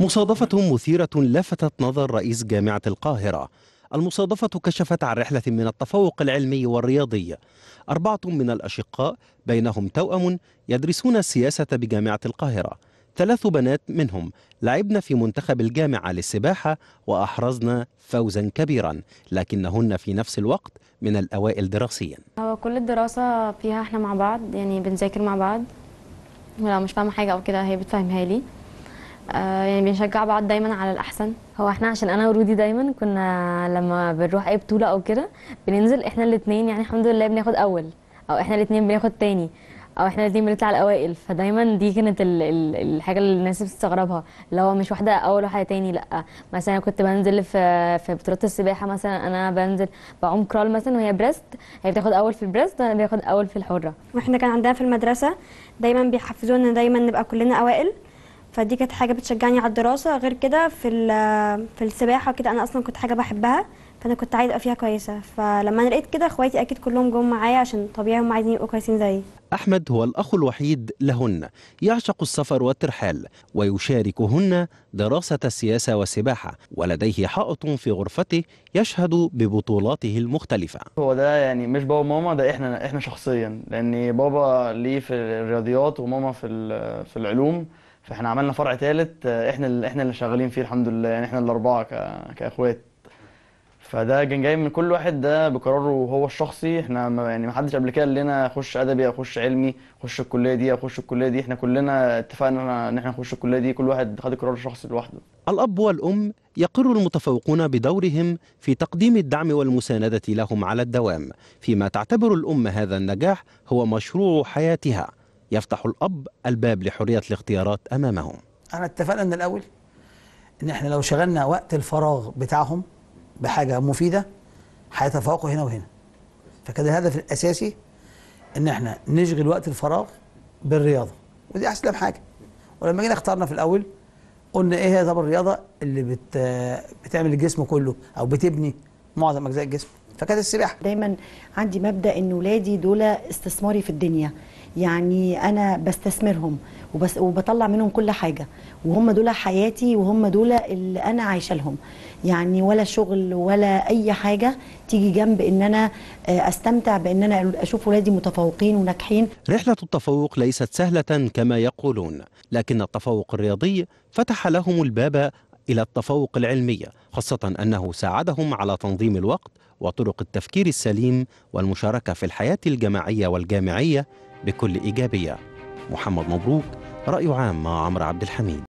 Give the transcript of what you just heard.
مصادفة مثيرة لفتت نظر رئيس جامعة القاهرة المصادفة كشفت عن رحلة من التفوق العلمي والرياضي أربعة من الأشقاء بينهم توأم يدرسون السياسة بجامعة القاهرة ثلاث بنات منهم لعبن في منتخب الجامعة للسباحة وأحرزن فوزا كبيرا لكنهن في نفس الوقت من الأوائل دراسيا هو كل الدراسة فيها احنا مع بعض يعني بنذاكر مع بعض ولو مش فاهمة حاجة أو كده هي بتفهمها لي آه، يعني بنشجع بعض دايما على الاحسن هو احنا عشان انا ورودي دايما كنا لما بنروح اي بطوله او كده بننزل احنا الاثنين يعني الحمد لله بناخد اول او احنا الاثنين بناخد تاني او احنا الاثنين بنطلع الاوائل فدايما دي كانت الـ الـ الحاجه اللي الناس بتستغربها اللي هو مش واحده اول وواحده تاني لا مثلا كنت بنزل في في بطولات السباحه مثلا انا بنزل بعوم كرال مثلا وهي بريست هي بتاخد اول في البريست وانا باخد اول في الحره واحنا كان عندنا في المدرسه دايما بيحفزونا دايما نبقى كلنا اوائل فدي كانت حاجه بتشجعني على الدراسه غير كده في في السباحه كده انا اصلا كنت حاجه بحبها فانا كنت عايزه ابقى فيها كويسه فلما انا لقيت كده اخواتي اكيد كلهم جم معايا عشان طبيعي هم عايزين يبقوا كويسين زيي احمد هو الاخ الوحيد لهن يعشق السفر والترحال ويشاركهن دراسه السياسه والسباحه ولديه حائط في غرفته يشهد ببطولاته المختلفه هو ده يعني مش بابا وماما ده احنا احنا شخصيا لان بابا ليه في الرياضيات وماما في في العلوم فاحنا عملنا فرع ثالث آه، احنا اللي احنا اللي شغالين فيه الحمد لله يعني احنا الاربعه كاخوات فده كان جاي من كل واحد ده بقراره هو الشخصي احنا ما يعني ما حدش قبل كده قال لنا اخش ادبي اخش علمي اخش الكليه دي اخش الكليه دي احنا كلنا اتفقنا ان احنا نخش الكليه دي كل واحد خد قراره الشخصي لوحده الاب والام يقر المتفوقون بدورهم في تقديم الدعم والمسانده لهم على الدوام فيما تعتبر الام هذا النجاح هو مشروع حياتها يفتح الأب الباب لحرية الاختيارات أمامهم أنا اتفقنا من الأول إن إحنا لو شغلنا وقت الفراغ بتاعهم بحاجة مفيدة هيتفوقوا هنا وهنا فكان الهدف الأساسي إن إحنا نشغل وقت الفراغ بالرياضة ودي أحسن حاجة ولما جينا اخترنا في الأول قلنا إيه هي طب الرياضة اللي بت بتعمل الجسم كله أو بتبني معظم أجزاء الجسم فكانت السباحه دايما عندي مبدا ان ولادي دول استثماري في الدنيا يعني انا بستثمرهم وبس وبطلع منهم كل حاجه وهم دول حياتي وهم دول اللي انا عايشه لهم يعني ولا شغل ولا اي حاجه تيجي جنب ان انا آه، استمتع بان انا اشوف ولادي متفوقين وناجحين رحله التفوق ليست سهله كما يقولون لكن التفوق الرياضي فتح لهم الباب إلى التفوق العلمي خاصة أنه ساعدهم على تنظيم الوقت وطرق التفكير السليم والمشاركة في الحياة الجماعية والجامعية بكل إيجابية محمد مبروك رأي عام مع عمرو عبد الحميد